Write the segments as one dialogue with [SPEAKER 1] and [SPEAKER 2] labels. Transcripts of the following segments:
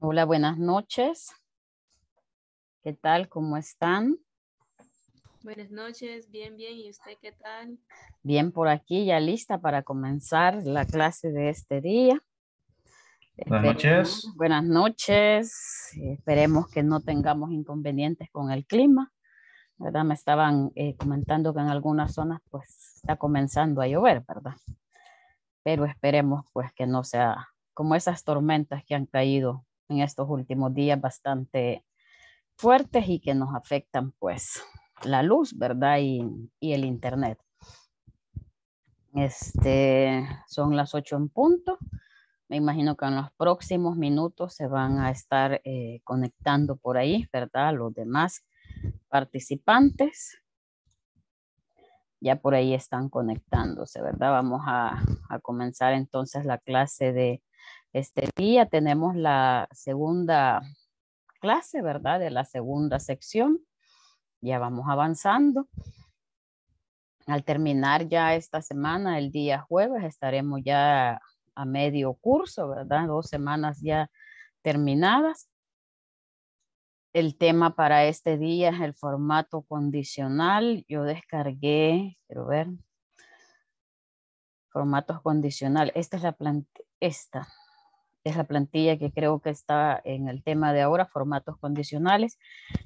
[SPEAKER 1] Hola, buenas noches. ¿Qué tal? ¿Cómo están?
[SPEAKER 2] Buenas noches, bien, bien. ¿Y usted qué tal?
[SPEAKER 1] Bien, por aquí ya lista para comenzar la clase de este día. Buenas noches. buenas noches. Esperemos que no tengamos inconvenientes con el clima. ¿Verdad? Me estaban eh, comentando que en algunas zonas pues está comenzando a llover, ¿verdad? pero esperemos pues que no sea como esas tormentas que han caído en estos últimos días bastante fuertes y que nos afectan pues la luz, ¿verdad? Y, el internet. Este, son las ocho en punto. Me imagino que en los próximos minutos se van a estar eh, conectando por ahí, ¿verdad? Los demás participantes ya por ahí están conectándose, ¿verdad? Vamos a, a, comenzar entonces la clase de este día. Tenemos la segunda clase, ¿verdad? De la segunda sección. Ya vamos avanzando. Al terminar ya esta semana, el día jueves, estaremos ya a medio curso, ¿verdad? Dos semanas ya terminadas. El tema para este día es el formato condicional. Yo descargué, quiero ver, formatos condicional. Esta es la esta es la plantilla que creo que está en el tema de ahora, formatos condicionales.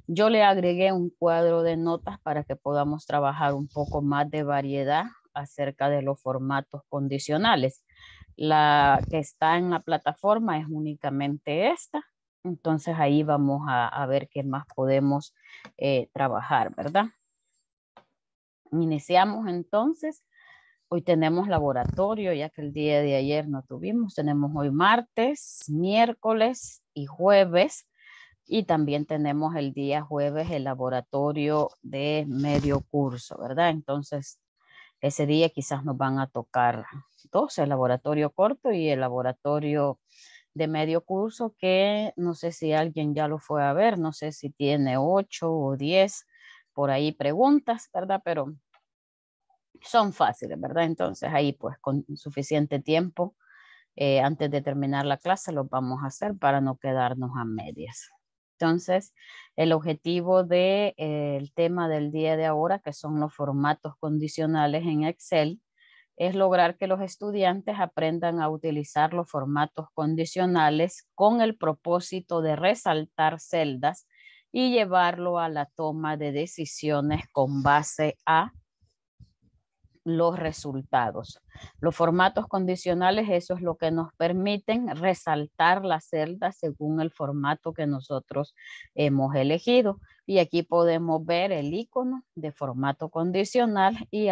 [SPEAKER 1] Yo le agregué un cuadro de notas para que podamos trabajar un poco más de variedad acerca de los formatos condicionales. La que está en la plataforma es únicamente esta. Entonces ahí vamos a, ver qué más podemos eh, trabajar, ¿verdad? Iniciamos entonces. Hoy tenemos laboratorio, ya que el día de ayer no tuvimos. Tenemos hoy martes, miércoles y jueves. Y también tenemos el día jueves el laboratorio de medio curso, ¿verdad? Entonces, ese día quizás nos van a tocar dos, el laboratorio corto y el laboratorio de medio curso que no sé si alguien ya lo fue a ver, no sé si tiene ocho o diez por ahí preguntas, ¿verdad? Pero son fáciles, ¿verdad? Entonces ahí pues con suficiente tiempo eh, antes de terminar la clase lo vamos a hacer para no quedarnos a medias. Entonces, el objetivo del de, eh, el tema del día de ahora, que son los formatos condicionales en Excel, es lograr que los estudiantes aprendan a utilizar los formatos condicionales con el propósito de resaltar celdas y llevarlo a la toma de decisiones con base a los resultados. Los formatos condicionales, eso es lo que nos permiten resaltar las celdas según el formato que nosotros hemos elegido. Y aquí podemos ver el icono de formato condicional y,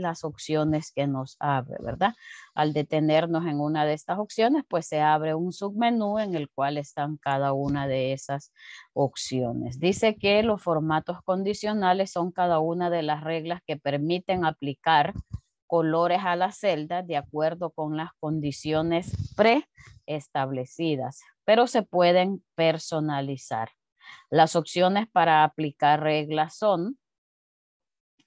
[SPEAKER 1] las opciones que nos abre, ¿verdad? Al detenernos en una de estas opciones, pues se abre un submenú en el cual están cada una de esas opciones. Dice que los formatos condicionales son cada una de las reglas que permiten aplicar colores a la celda de acuerdo con las condiciones preestablecidas, pero se pueden personalizar. Las opciones para aplicar reglas son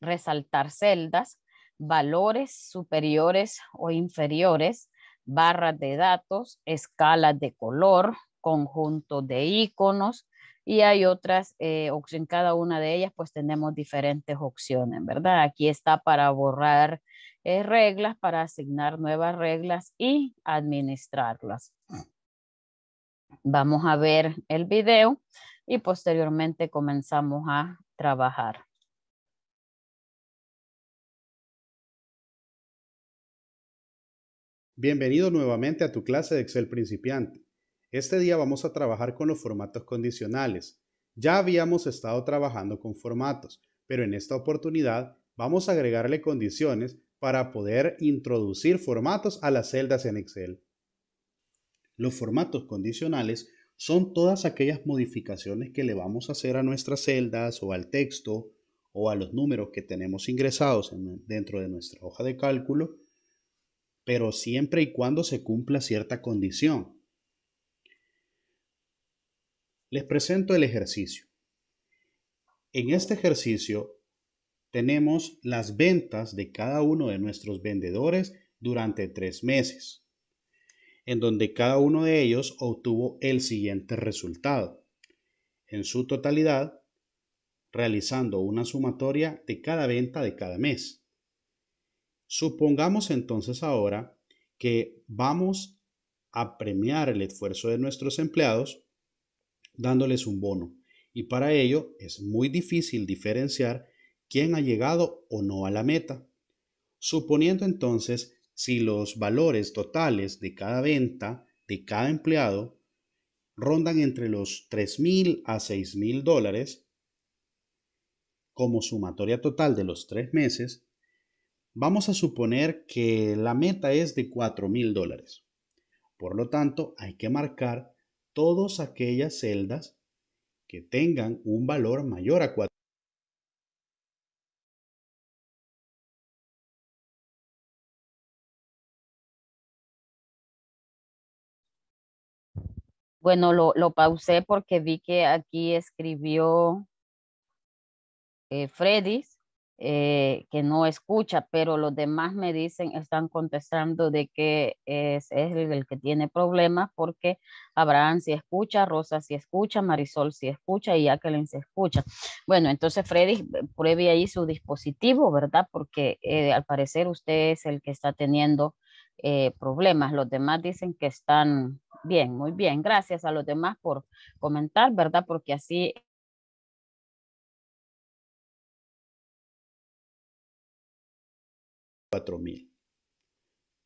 [SPEAKER 1] resaltar celdas, valores superiores o inferiores, barras de datos, escalas de color, conjunto de iconos y hay otras, eh, opciones. en cada una de ellas pues tenemos diferentes opciones, ¿verdad? Aquí está para borrar eh, reglas, para asignar nuevas reglas y administrarlas. Vamos a ver el video
[SPEAKER 2] y posteriormente comenzamos a trabajar.
[SPEAKER 3] Bienvenido nuevamente a tu clase de Excel principiante. Este día vamos a trabajar con los formatos condicionales. Ya habíamos estado trabajando con formatos, pero en esta oportunidad vamos a agregarle condiciones para poder introducir formatos a las celdas en Excel. Los formatos condicionales son todas aquellas modificaciones que le vamos a hacer a nuestras celdas o al texto o a los números que tenemos ingresados dentro de nuestra hoja de cálculo, pero siempre y cuando se cumpla cierta condición. Les presento el ejercicio. En este ejercicio tenemos las ventas de cada uno de nuestros vendedores durante tres meses en donde cada uno de ellos obtuvo el siguiente resultado, en su totalidad, realizando una sumatoria de cada venta de cada mes. Supongamos entonces ahora que vamos a premiar el esfuerzo de nuestros empleados dándoles un bono y para ello es muy difícil diferenciar quién ha llegado o no a la meta. Suponiendo entonces si los valores totales de cada venta de cada empleado rondan entre los 3.000 a 6.000 dólares, como sumatoria total de los tres meses, vamos a suponer que la meta es de 4.000 dólares. Por lo tanto, hay que marcar todas aquellas celdas que tengan un valor mayor a
[SPEAKER 2] bueno, lo, lo pausé porque vi que aquí escribió eh, Freddy, eh,
[SPEAKER 1] que no escucha, pero los demás me dicen, están contestando de que es, el, que tiene problemas porque Abraham sí escucha, Rosa sí escucha, Marisol sí escucha y Jacqueline se escucha. Bueno, entonces Freddy, pruebe ahí su dispositivo, ¿verdad? Porque eh, al parecer usted es el que está teniendo problemas. Los
[SPEAKER 2] demás dicen que están Bien, muy bien. Gracias a los demás por comentar, ¿verdad? Porque así
[SPEAKER 3] mil.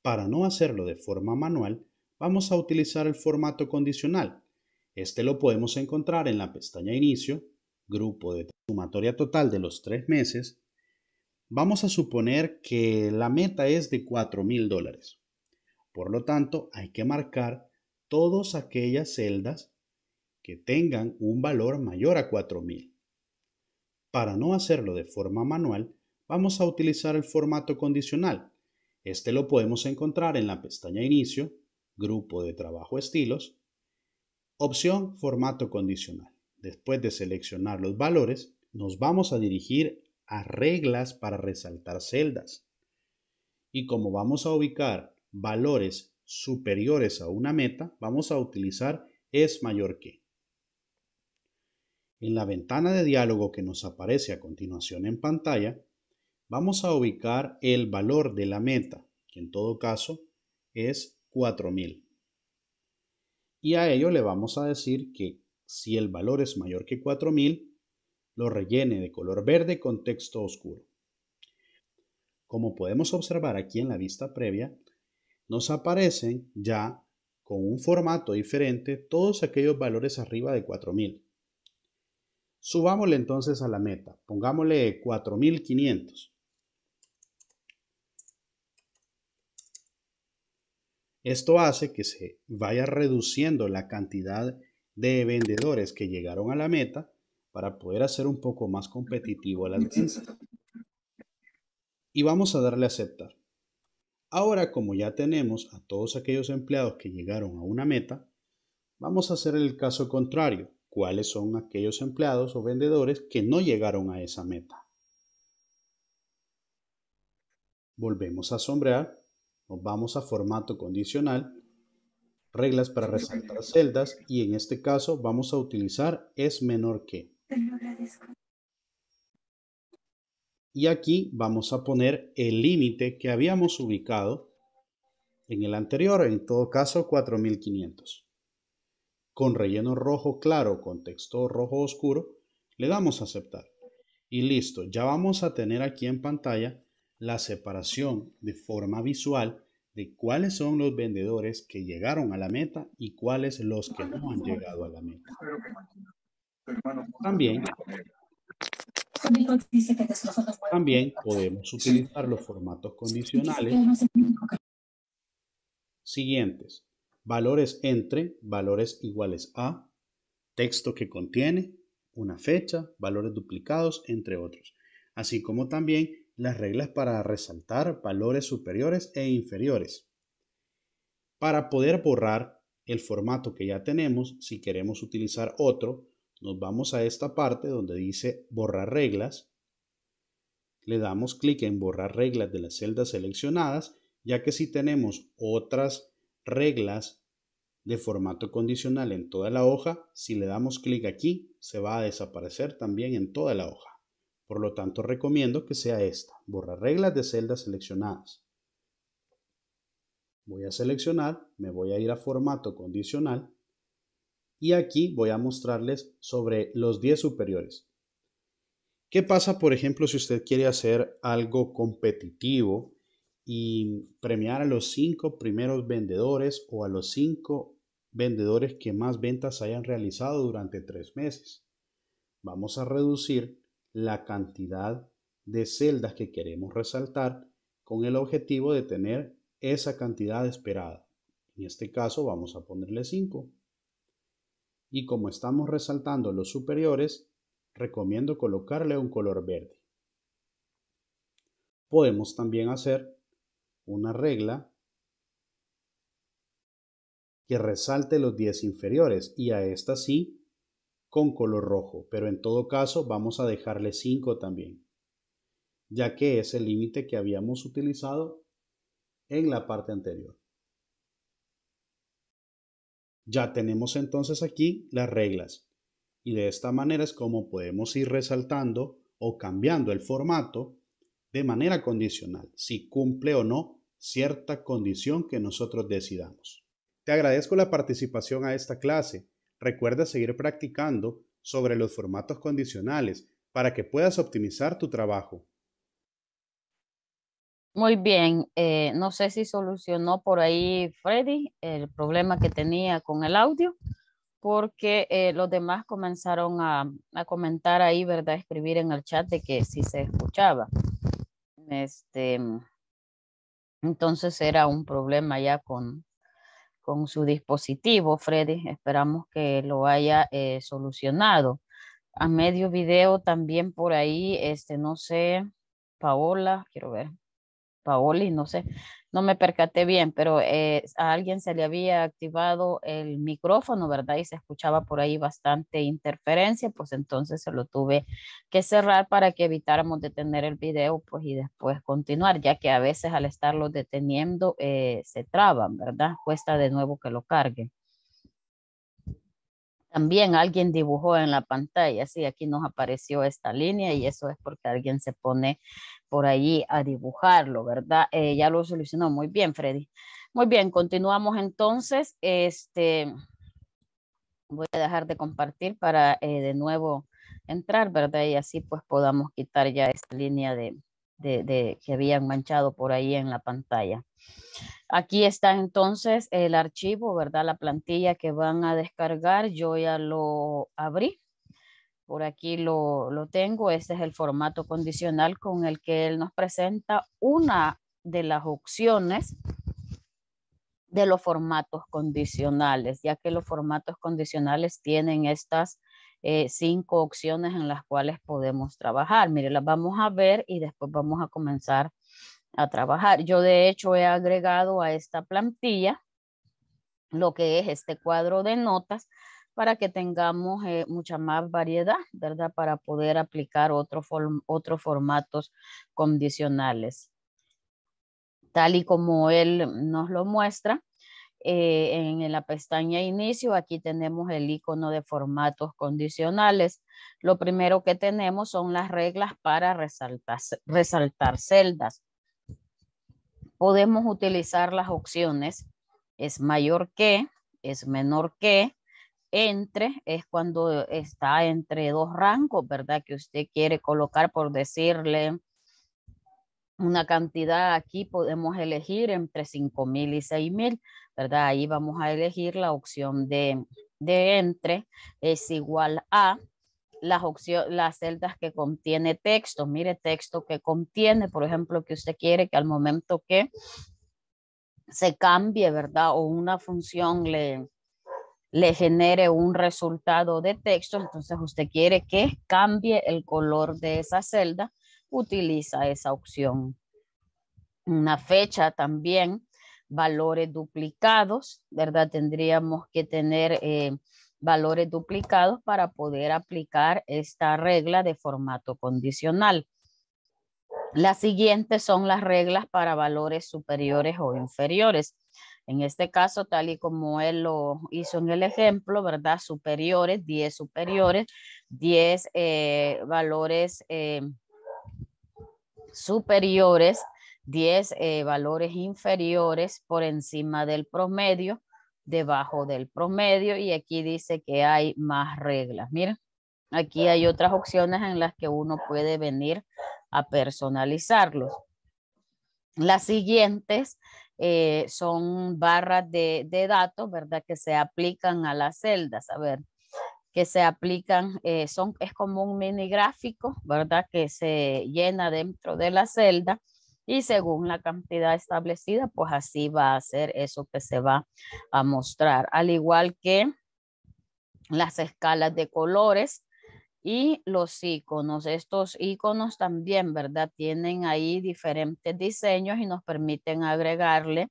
[SPEAKER 3] Para no hacerlo de forma manual, vamos a utilizar el formato condicional. Este lo podemos encontrar en la pestaña Inicio, Grupo de sumatoria total de los tres meses. Vamos a suponer que la meta es de $4,000 dólares. Por lo tanto, hay que marcar todas aquellas celdas que tengan un valor mayor a 4000. Para no hacerlo de forma manual, vamos a utilizar el formato condicional. Este lo podemos encontrar en la pestaña Inicio, Grupo de Trabajo Estilos, opción Formato Condicional. Después de seleccionar los valores, nos vamos a dirigir a Reglas para resaltar celdas. Y como vamos a ubicar valores superiores a una meta, vamos a utilizar es mayor que. En la ventana de diálogo que nos aparece a continuación en pantalla, vamos a ubicar el valor de la meta, que en todo caso es 4000. Y a ello le vamos a decir que si el valor es mayor que 4000, lo rellene de color verde con texto oscuro. Como podemos observar aquí en la vista previa, nos aparecen ya con un formato diferente todos aquellos valores arriba de 4000. Subámosle entonces a la meta, pongámosle 4500. Esto hace que se vaya reduciendo la cantidad de vendedores que llegaron a la meta para poder hacer un poco más competitivo la ventas. Y vamos a darle a aceptar. Ahora, como ya tenemos a todos aquellos empleados que llegaron a una meta, vamos a hacer el caso contrario. ¿Cuáles son aquellos empleados o vendedores que no llegaron a esa meta? Volvemos a sombrear, nos vamos a formato condicional, reglas para resaltar celdas y en este caso vamos a utilizar es menor que y aquí vamos a poner el límite que habíamos ubicado en el anterior, en todo caso 4500. Con relleno rojo claro con texto rojo oscuro, le damos a aceptar. Y listo, ya vamos a tener aquí en pantalla la separación de forma visual de cuáles son los vendedores que llegaron a la meta y cuáles los que no han llegado a la meta. También también podemos utilizar los formatos condicionales siguientes. Valores entre, valores iguales a, texto que contiene, una fecha, valores duplicados, entre otros. Así como también las reglas para resaltar valores superiores e inferiores. Para poder borrar el formato que ya tenemos, si queremos utilizar otro, nos vamos a esta parte donde dice borrar reglas. Le damos clic en borrar reglas de las celdas seleccionadas, ya que si tenemos otras reglas de formato condicional en toda la hoja, si le damos clic aquí, se va a desaparecer también en toda la hoja. Por lo tanto, recomiendo que sea esta, borrar reglas de celdas seleccionadas. Voy a seleccionar, me voy a ir a formato condicional y aquí voy a mostrarles sobre los 10 superiores. ¿Qué pasa, por ejemplo, si usted quiere hacer algo competitivo y premiar a los 5 primeros vendedores o a los 5 vendedores que más ventas hayan realizado durante 3 meses? Vamos a reducir la cantidad de celdas que queremos resaltar con el objetivo de tener esa cantidad esperada. En este caso vamos a ponerle 5 y como estamos resaltando los superiores, recomiendo colocarle un color verde. Podemos también hacer una regla que resalte los 10 inferiores y a esta sí con color rojo, pero en todo caso vamos a dejarle 5 también, ya que es el límite que habíamos utilizado en la parte anterior. Ya tenemos entonces aquí las reglas y de esta manera es como podemos ir resaltando o cambiando el formato de manera condicional, si cumple o no cierta condición que nosotros decidamos. Te agradezco la participación a esta clase. Recuerda seguir practicando sobre los formatos condicionales para que puedas optimizar tu trabajo.
[SPEAKER 1] Muy bien, eh, no sé si solucionó por ahí Freddy el problema que tenía con el audio, porque eh, los demás comenzaron a, comentar ahí, ¿verdad? Escribir en el chat de que sí se escuchaba. Este, entonces era un problema ya con, con su dispositivo, Freddy. Esperamos que lo haya eh, solucionado. A medio video también por ahí, este, no sé, Paola, quiero ver Paoli, no sé, no me percaté bien, pero eh, a alguien se le había activado el micrófono, ¿verdad? Y se escuchaba por ahí bastante interferencia, pues entonces se lo tuve que cerrar para que evitáramos detener el video, pues y después continuar, ya que a veces al estarlo deteniendo eh, se traban, ¿verdad? Cuesta de nuevo que lo cargue. También alguien dibujó en la pantalla, sí, aquí nos apareció esta línea y eso es porque alguien se pone por allí a dibujarlo, ¿verdad? Eh, ya lo solucionó muy bien, Freddy. Muy bien, continuamos entonces. Este, voy a dejar de compartir para eh, de nuevo entrar, ¿verdad? Y así pues podamos quitar ya esta línea de, que habían manchado por ahí en la pantalla. Aquí está entonces el archivo, ¿verdad? La plantilla que van a descargar. Yo ya lo abrí. Por aquí lo, lo tengo. Este es el formato condicional con el que él nos presenta una de las opciones de los formatos condicionales, ya que los formatos condicionales tienen estas eh, cinco opciones en las cuales podemos trabajar. Mire, las vamos a ver y después vamos a comenzar a trabajar. Yo de hecho he agregado a esta plantilla lo que es este cuadro de notas para que tengamos eh, mucha más variedad, ¿verdad? Para poder aplicar otros formatos condicionales. Tal y como él nos lo muestra, eh, en, la pestaña inicio, aquí tenemos el icono de formatos condicionales. Lo primero que tenemos son las reglas para resaltar, resaltar celdas podemos utilizar las opciones es mayor que, es menor que, entre, es cuando está entre dos rangos, ¿verdad? Que usted quiere colocar por decirle una cantidad aquí podemos elegir entre 5,000 y 6,000, ¿verdad? Ahí vamos a elegir la opción de, de entre es igual a las, las celdas que contiene texto. Mire, texto que contiene, por ejemplo, que usted quiere que al momento que se cambie, ¿verdad? O una función le, le genere un resultado de texto, entonces usted quiere que cambie el color de esa celda, utiliza esa opción. Una fecha también, valores duplicados, ¿verdad? Tendríamos que tener... Eh, valores duplicados para poder aplicar esta regla de formato condicional. Las siguientes son las reglas para valores superiores o inferiores. En este caso, tal y como él lo hizo en el ejemplo, ¿verdad? Superiores, 10 superiores, 10 eh, valores eh, superiores, 10 eh, valores inferiores por encima del promedio, debajo del promedio y aquí dice que hay más reglas. Mira, aquí hay otras opciones en las que uno puede venir a personalizarlos. Las siguientes eh, son barras de, datos, ¿verdad? Que se aplican a las celdas, a ver, que se aplican, eh, son, es como un mini gráfico, ¿verdad? Que se llena dentro de la celda y según la cantidad establecida, pues así va a ser eso que se va a mostrar. Al igual que las escalas de colores y los iconos. Estos iconos también, ¿verdad? Tienen ahí diferentes diseños y nos permiten agregarle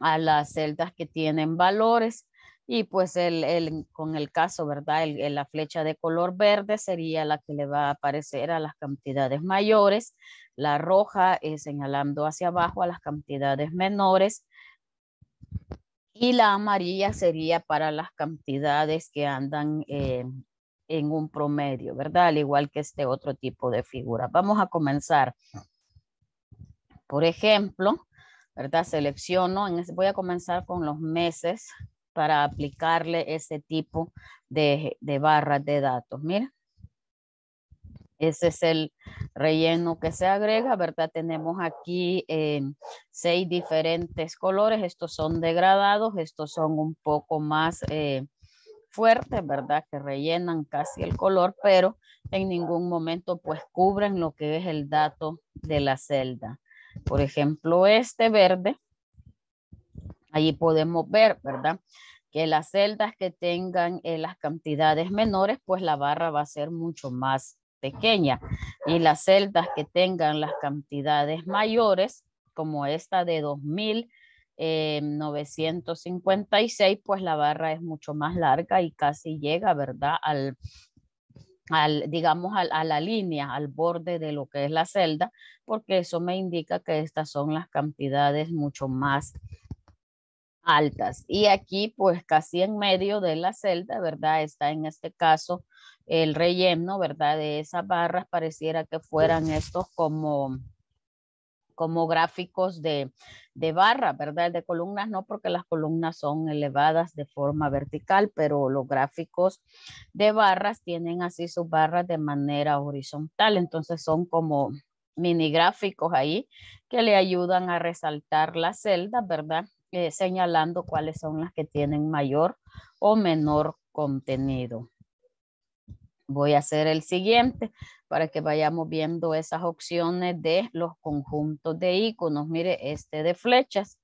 [SPEAKER 1] a las celdas que tienen valores y pues el, con el caso, ¿verdad? El, la flecha de color verde sería la que le va a aparecer a las cantidades mayores. La roja señalando hacia abajo a las cantidades menores. Y la amarilla sería para las cantidades que andan eh, en un promedio, ¿verdad? Al igual que este otro tipo de figura. Vamos a comenzar. Ah. Por ejemplo, ¿verdad? Selecciono, voy a comenzar con los meses para aplicarle ese tipo de, de barras de datos. Mira, ese es el relleno que se agrega, ¿verdad? Tenemos aquí eh, seis diferentes colores. Estos son degradados, estos son un poco más eh, fuertes, ¿verdad? Que rellenan casi el color, pero en ningún momento pues cubren lo que es el dato de la celda. Por ejemplo, este verde Ahí podemos ver, ¿verdad? Que las celdas que tengan eh, las cantidades menores, pues la barra va a ser mucho más pequeña. Y las celdas que tengan las cantidades mayores, como esta de 2.956, eh, pues la barra es mucho más larga y casi llega, ¿verdad? Al, al digamos, a la línea, al borde de lo que es la celda, porque eso me indica que estas son las cantidades mucho más altas. Y aquí, pues casi en medio de la celda, ¿verdad? Está en este caso el relleno, ¿verdad? De esas barras pareciera que fueran estos como como gráficos de, de barra, ¿verdad? De columnas no, porque las columnas son elevadas de forma vertical, pero los gráficos de barras tienen así sus barras de manera horizontal, entonces son como mini gráficos ahí que le ayudan a resaltar la celda, ¿verdad? Eh, señalando cuáles son las que tienen mayor o menor contenido. Voy a hacer el siguiente para que vayamos viendo esas opciones de los conjuntos de iconos. Mire, este de flechas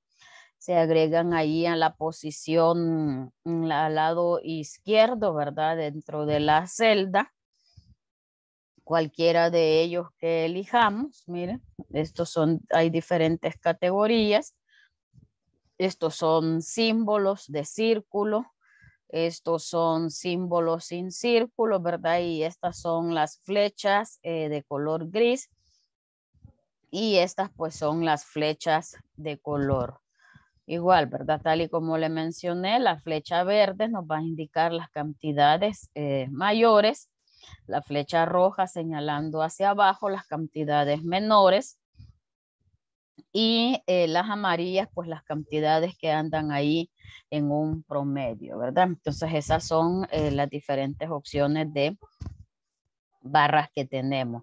[SPEAKER 1] se agregan ahí a la posición mm, al lado izquierdo, ¿verdad? Dentro de la celda. Cualquiera de ellos que elijamos, Mire, estos son, hay diferentes categorías. Estos son símbolos de círculo. Estos son símbolos sin círculo, ¿verdad? Y estas son las flechas eh, de color gris. Y estas pues son las flechas de color Igual, ¿verdad? Tal y como le mencioné, la flecha verde nos va a indicar las cantidades eh, mayores, la flecha roja señalando hacia abajo las cantidades menores, y eh, las amarillas, pues las cantidades que andan ahí en un promedio, ¿verdad? Entonces esas son eh, las diferentes opciones de barras que tenemos.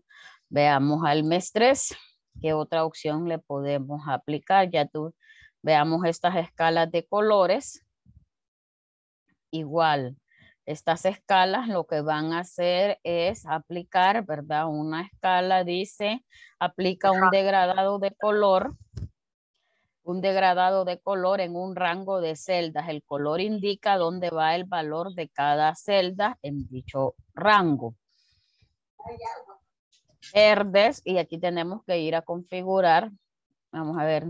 [SPEAKER 1] Veamos al mes 3, qué otra opción le podemos aplicar. Ya tú, veamos estas escalas de colores. Igual, estas escalas lo que van a hacer es aplicar, ¿verdad? Una escala dice, aplica un degradado de color, un degradado de color en un rango de celdas. El color indica dónde va el valor de cada celda
[SPEAKER 2] en dicho
[SPEAKER 1] rango. Verdes, y aquí tenemos que ir a configurar. Vamos a ver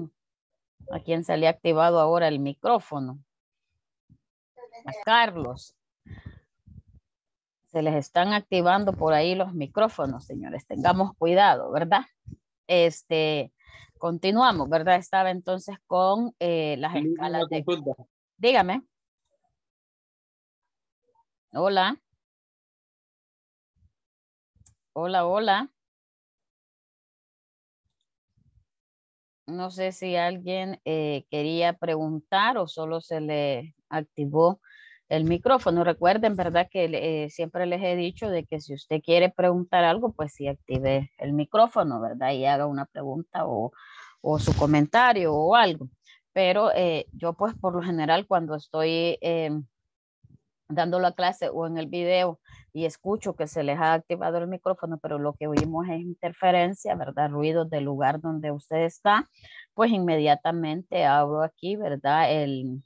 [SPEAKER 1] a quién se le ha activado ahora el micrófono. Carlos se les están activando por ahí los micrófonos, señores. Tengamos cuidado, ¿verdad? Este, continuamos, ¿verdad? Estaba entonces con eh, las escalas de...
[SPEAKER 2] Dígame. Hola. Hola, hola. No sé si alguien eh, quería preguntar o
[SPEAKER 1] solo se le activó el micrófono. Recuerden, ¿verdad? Que eh, siempre les he dicho de que si usted quiere preguntar algo, pues sí active el micrófono, ¿verdad? Y haga una pregunta o, su comentario o algo. Pero eh, yo pues por lo general cuando estoy em, dando la clase o en el video y escucho que se les ha activado el micrófono, pero lo que oímos es interferencia, ¿verdad? ruido del lugar donde usted está, pues inmediatamente abro aquí, ¿verdad? El,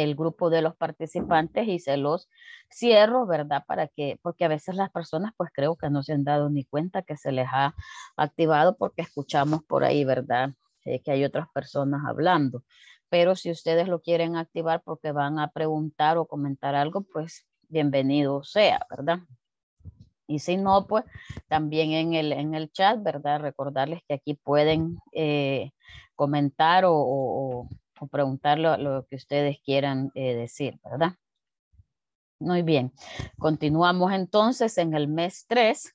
[SPEAKER 1] el grupo de los participantes y se los cierro, ¿verdad? Para que, porque a veces las personas pues creo que no se han dado ni cuenta que se les ha activado porque escuchamos por ahí, ¿verdad? Eh, que hay otras personas hablando. Pero si ustedes lo quieren activar porque van a preguntar o comentar algo, pues bienvenido sea, ¿verdad? Y si no, pues también en el, en el chat, ¿verdad? Recordarles que aquí pueden eh, comentar o o lo, que ustedes quieran eh, decir, ¿verdad? Muy bien, continuamos entonces en el mes 3.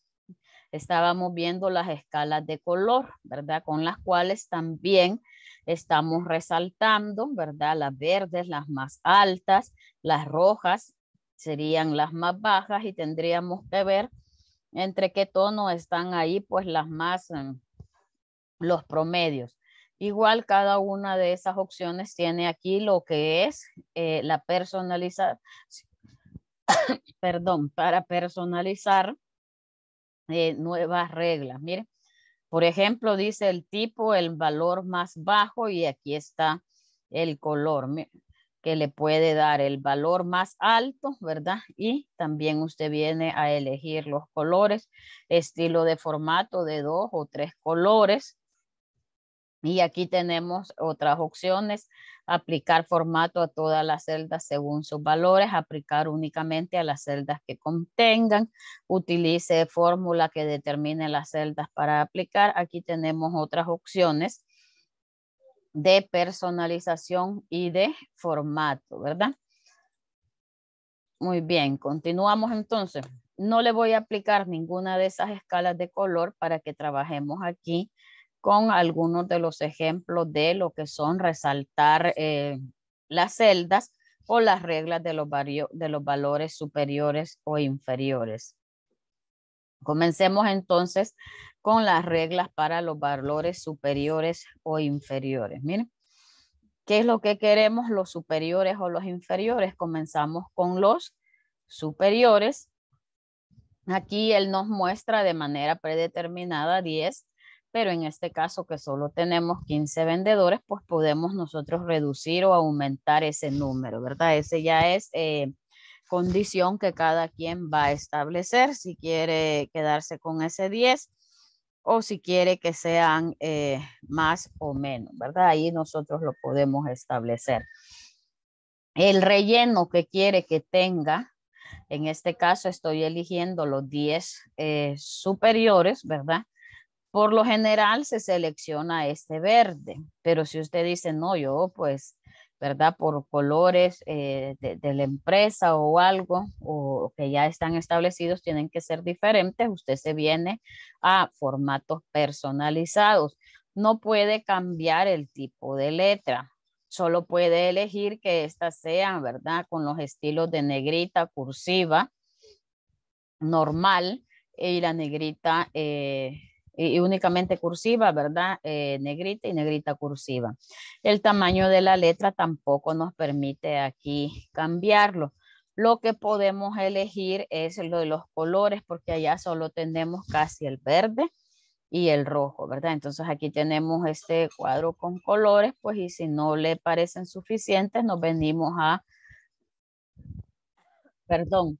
[SPEAKER 1] Estábamos viendo las escalas de color, ¿verdad? Con las cuales también estamos resaltando, ¿verdad? Las verdes, las más altas, las rojas serían las más bajas y tendríamos que ver entre qué tono están ahí, pues las más, em, los promedios. Igual cada una de esas opciones tiene aquí lo que es eh, la personalización, perdón, para personalizar eh, nuevas reglas. mire por ejemplo, dice el tipo, el valor más bajo y aquí está el color que le puede dar el valor más alto, ¿verdad? Y también usted viene a elegir los colores, estilo de formato de dos o tres colores y aquí tenemos otras opciones, aplicar formato a todas las celdas según sus valores, aplicar únicamente a las celdas que contengan, utilice fórmula que determine las celdas para aplicar. Aquí tenemos otras opciones de personalización y de formato, ¿verdad? Muy bien, continuamos entonces. No le voy a aplicar ninguna de esas escalas de color para que trabajemos aquí con algunos de los ejemplos de lo que son resaltar eh, las celdas o las reglas de los, de los valores superiores o inferiores. Comencemos entonces con las reglas para los valores superiores o inferiores. Miren, ¿qué es lo que queremos los superiores o los inferiores? Comenzamos con los superiores. Aquí él nos muestra de manera predeterminada 10 pero en este caso que solo tenemos 15 vendedores, pues podemos nosotros reducir o aumentar ese número, ¿verdad? Ese ya es eh, condición que cada quien va a establecer, si quiere quedarse con ese 10 o si quiere que sean eh, más o menos, ¿verdad? Ahí nosotros lo podemos establecer. El relleno que quiere que tenga, en este caso estoy eligiendo los 10 eh, superiores, ¿verdad? por lo general se selecciona este verde, pero si usted dice, no, yo pues, ¿verdad? Por colores eh, de, la empresa o algo, o que ya están establecidos, tienen que ser diferentes, usted se viene a formatos personalizados. No puede cambiar el tipo de letra, solo puede elegir que ésta sea, ¿verdad? Con los estilos de negrita, cursiva, normal, y la negrita... Eh, y, únicamente cursiva, ¿verdad? Eh, negrita y negrita cursiva. El tamaño de la letra tampoco nos permite aquí cambiarlo. Lo que podemos elegir es lo de los colores, porque allá solo tenemos casi el verde y el rojo, ¿verdad? Entonces aquí tenemos este cuadro con colores, pues y si no le parecen suficientes, nos venimos a, perdón,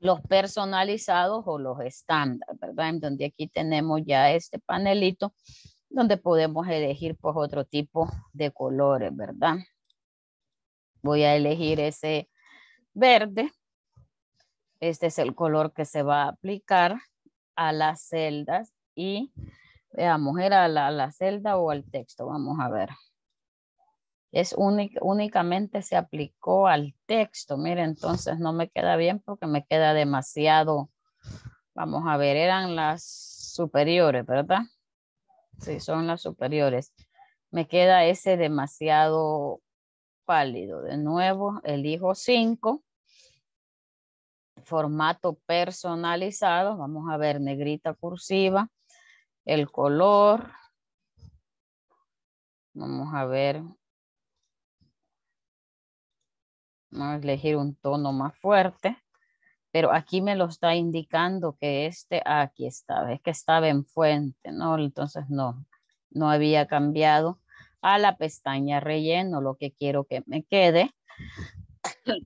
[SPEAKER 1] los personalizados o los estándar, ¿verdad? En donde aquí tenemos ya este panelito donde podemos elegir pues otro tipo de colores, ¿verdad? Voy a elegir ese verde. Este es el color que se va a aplicar a las celdas y veamos, era a la, la celda o al texto, vamos a ver es únicamente se aplicó al texto. Mire, entonces no me queda bien porque me queda demasiado. Vamos a ver, eran las superiores, ¿verdad? Sí, son las superiores. Me queda ese demasiado pálido. De nuevo, elijo 5. Formato personalizado. Vamos a ver, negrita cursiva. El color. Vamos a ver, Vamos a elegir un tono más fuerte. Pero aquí me lo está indicando que este, aquí estaba, es que estaba en fuente, ¿no? Entonces no, no había cambiado a la pestaña relleno, lo que quiero que me quede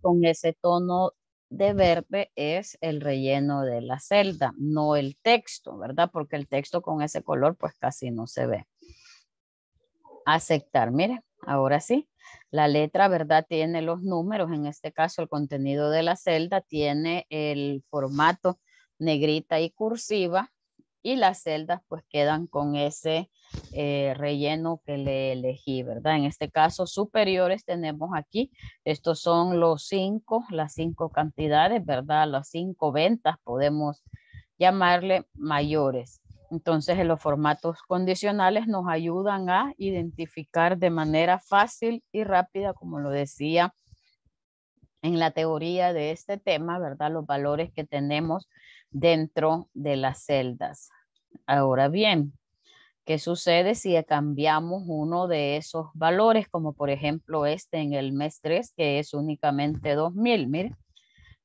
[SPEAKER 1] con ese tono de verde es el relleno de la celda, no el texto, ¿verdad? Porque el texto con ese color pues casi no se ve. Aceptar, mire, ahora sí. La letra, ¿verdad? Tiene los números, en este caso el contenido de la celda tiene el formato negrita y cursiva y las celdas pues quedan con ese eh, relleno que le elegí, ¿verdad? En este caso superiores tenemos aquí, estos son los cinco, las cinco cantidades, ¿verdad? Las cinco ventas podemos llamarle mayores. Entonces, los formatos condicionales nos ayudan a identificar de manera fácil y rápida, como lo decía en la teoría de este tema, ¿verdad? Los valores que tenemos dentro de las celdas. Ahora bien, ¿qué sucede si cambiamos uno de esos valores? Como por ejemplo este en el mes 3, que es únicamente 2000. Mire,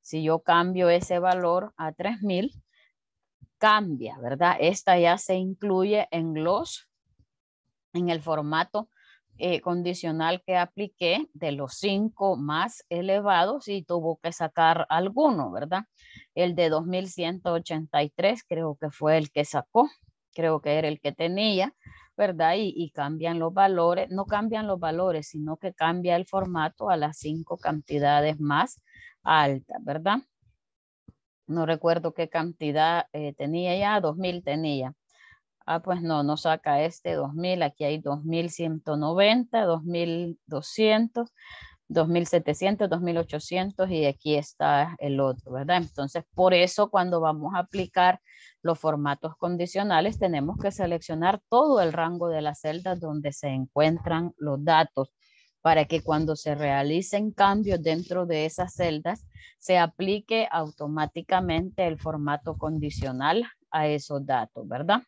[SPEAKER 1] si yo cambio ese valor a 3000, cambia, ¿verdad? Esta ya se incluye en los, en el formato eh, condicional que apliqué de los cinco más elevados y tuvo que sacar alguno, ¿verdad? El de 2183 creo que fue el que sacó, creo que era el que tenía, ¿verdad? Y, y cambian los valores, no cambian los valores, sino que cambia el formato a las cinco cantidades más altas, ¿verdad? no recuerdo qué cantidad eh, tenía ya, 2000 tenía. Ah, pues no, no saca este 2000, aquí hay 2190, 2200, 2700, 2800 y aquí está el otro, ¿verdad? Entonces, por eso cuando vamos a aplicar los formatos condicionales, tenemos que seleccionar todo el rango de las celdas donde se encuentran los datos para que cuando se realicen cambios dentro de esas celdas, se aplique automáticamente el formato condicional a esos datos, ¿verdad?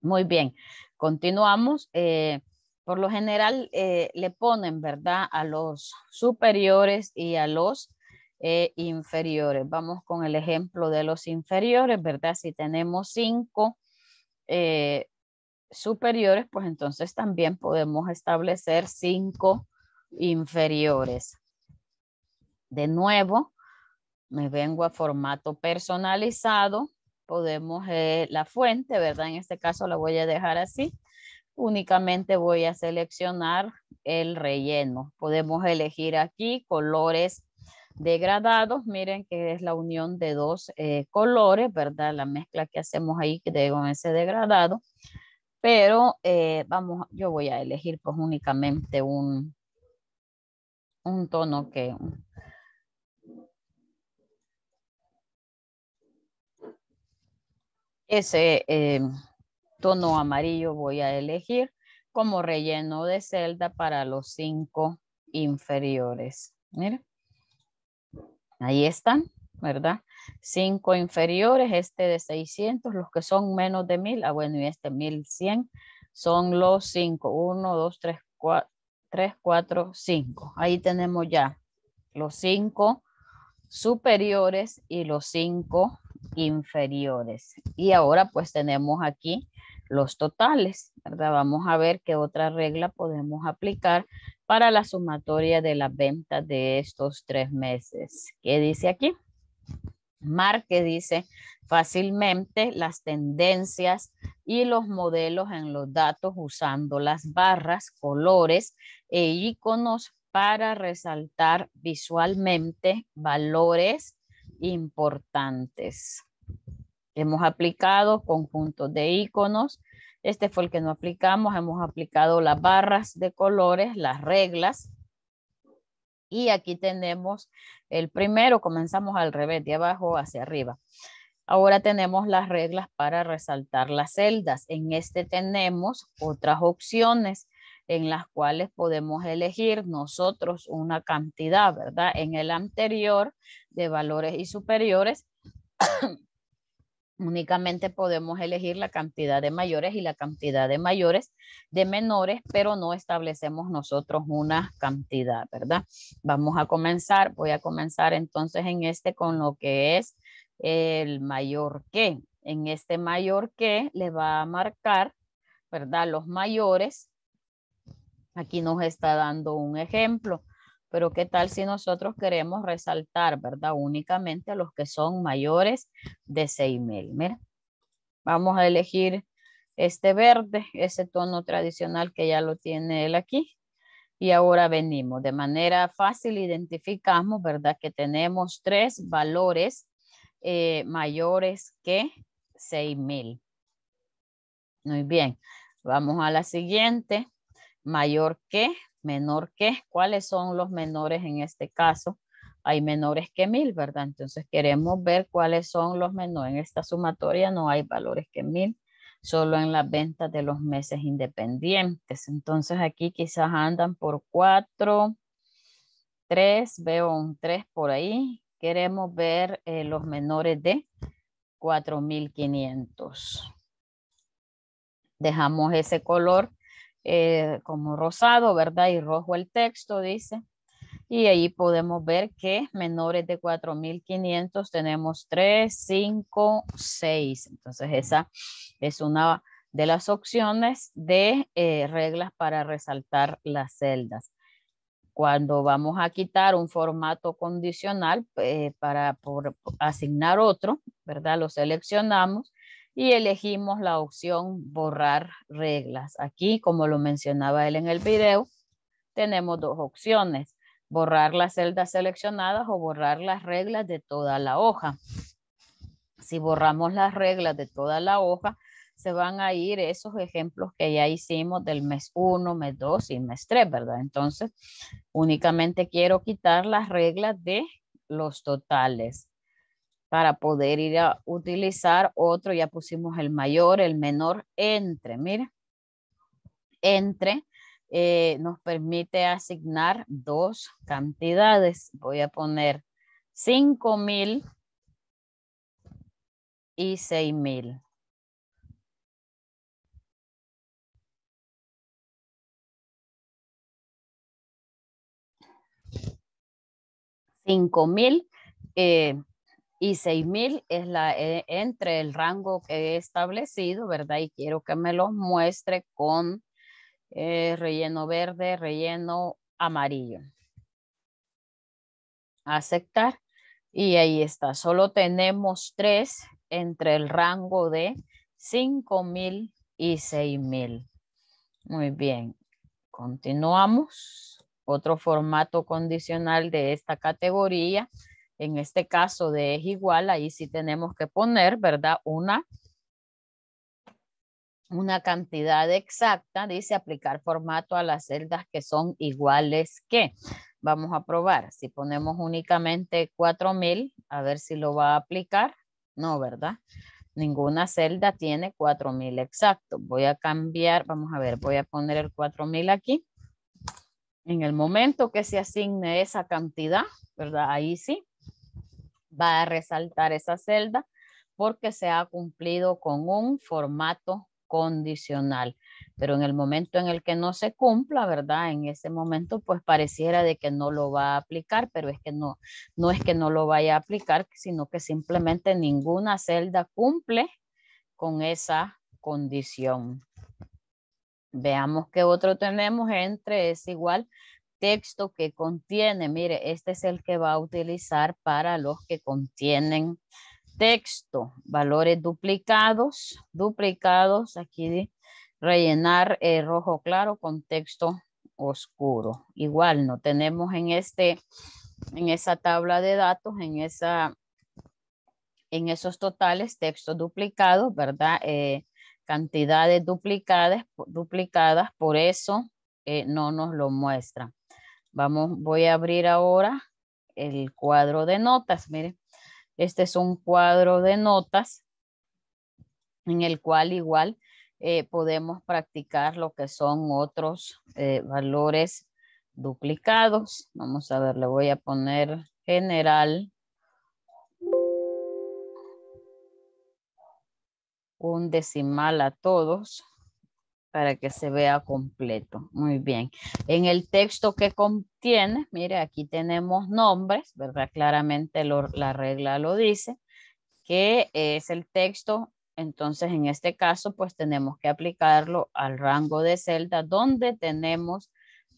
[SPEAKER 1] Muy bien, continuamos. Eh, por lo general eh, le ponen, ¿verdad? A los superiores y a los eh, inferiores. Vamos con el ejemplo de los inferiores, ¿verdad? Si tenemos cinco, superiores, pues entonces también podemos establecer cinco inferiores. De nuevo, me vengo a formato personalizado. Podemos, eh, la fuente, ¿verdad? En este caso la voy a dejar así. Únicamente voy a seleccionar el relleno. Podemos elegir aquí colores degradados. Miren que es la unión de dos eh, colores, ¿verdad? La mezcla que hacemos ahí con ese degradado pero eh, vamos, yo voy a elegir pues, únicamente un, un tono que... Ese eh, tono amarillo voy a elegir como relleno de celda para los cinco inferiores. Mira, ahí están, ¿verdad? 5 inferiores, este de 600, los que son menos de 1000, ah bueno, y este 1100 son los 5, 1, 2, 3, 4, 3, 4, 5. Ahí tenemos ya los 5 superiores y los 5 inferiores. Y ahora pues tenemos aquí los totales, ¿verdad? Vamos a ver qué otra regla podemos aplicar para la sumatoria de las ventas de estos tres meses. ¿Qué dice aquí? Marque dice fácilmente las tendencias y los modelos en los datos usando las barras, colores e iconos para resaltar visualmente valores importantes. Hemos aplicado conjuntos de iconos. Este fue el que no aplicamos. Hemos aplicado las barras de colores, las reglas y aquí tenemos el primero, comenzamos al revés, de abajo hacia arriba. Ahora tenemos las reglas para resaltar las celdas. En este tenemos otras opciones en las cuales podemos elegir nosotros una cantidad, ¿verdad? En el anterior de valores y superiores únicamente podemos elegir la cantidad de mayores y la cantidad de mayores de menores, pero no establecemos nosotros una cantidad, ¿verdad? Vamos a comenzar, voy a comenzar entonces en este con lo que es el mayor que. En este mayor que le va a marcar, ¿verdad? Los mayores. Aquí nos está dando un ejemplo pero qué tal si nosotros queremos resaltar, ¿verdad? Únicamente a los que son mayores de 6.000. Mira, vamos a elegir este verde, ese tono tradicional que ya lo tiene él aquí. Y ahora venimos, de manera fácil identificamos, ¿verdad? Que tenemos tres valores eh, mayores que 6.000. Muy bien, vamos a la siguiente, mayor que menor que, ¿cuáles son los menores en este caso? Hay menores que mil, ¿verdad? Entonces queremos ver cuáles son los menores. En esta sumatoria no hay valores que mil, solo en las ventas de los meses independientes. Entonces aquí quizás andan por cuatro, tres, veo un tres por ahí. Queremos ver eh, los menores de 4500. Dejamos ese color eh, como rosado, ¿verdad? Y rojo el texto, dice. Y ahí podemos ver que menores de 4.500 tenemos 3, 5, 6. Entonces esa es una de las opciones de eh, reglas para resaltar las celdas. Cuando vamos a quitar un formato condicional eh, para asignar otro, ¿verdad? Lo seleccionamos y elegimos la opción borrar reglas. Aquí, como lo mencionaba él en el video, tenemos dos opciones, borrar las celdas seleccionadas o borrar las reglas de toda la hoja. Si borramos las reglas de toda la hoja, se van a ir esos ejemplos que ya hicimos del mes 1, mes 2 y mes 3, ¿verdad? Entonces, únicamente quiero quitar las reglas de los totales para poder ir a utilizar otro. Ya pusimos el mayor, el menor, entre, mira, entre. Eh, nos permite asignar dos cantidades. Voy a poner 5000
[SPEAKER 2] y 6000. Cinco mil eh, y
[SPEAKER 1] 6.000 es la, eh, entre el rango que he establecido, ¿verdad? Y quiero que me lo muestre con eh, relleno verde, relleno amarillo. Aceptar. Y ahí está. Solo tenemos tres entre el rango de 5.000 y 6.000. Muy bien. Continuamos. Otro formato condicional de esta categoría en este caso de es igual, ahí sí tenemos que poner, ¿verdad? Una, una cantidad exacta, dice aplicar formato a las celdas que son iguales que. Vamos a probar, si ponemos únicamente 4000, a ver si lo va a aplicar. No, ¿verdad? Ninguna celda tiene 4000 exacto. Voy a cambiar, vamos a ver, voy a poner el 4000 aquí. En el momento que se asigne esa cantidad, ¿verdad? Ahí sí, va a resaltar esa celda porque se ha cumplido con un formato condicional. Pero en el momento en el que no se cumpla, ¿verdad? En ese momento, pues pareciera de que no lo va a aplicar, pero es que no, no es que no lo vaya a aplicar, sino que simplemente ninguna celda cumple con esa condición. Veamos qué otro tenemos entre es igual texto que contiene, mire, este es el que va a utilizar para los que contienen texto, valores duplicados, duplicados, aquí rellenar eh, rojo claro con texto oscuro. Igual no tenemos en este, en esa tabla de datos, en esa, en esos totales texto duplicado ¿verdad? Eh, cantidades duplicadas, duplicadas, por eso eh, no nos lo muestra. Vamos, voy a abrir ahora el cuadro de notas. Miren, este es un cuadro de notas en el cual igual eh, podemos practicar lo que son otros eh, valores duplicados. Vamos a ver, le voy a poner general. Un decimal a todos para que se vea completo. Muy bien. En el texto que contiene, mire, aquí tenemos nombres, ¿verdad? Claramente la regla lo dice, que es el texto, entonces en este caso, pues tenemos que aplicarlo al rango de celda donde tenemos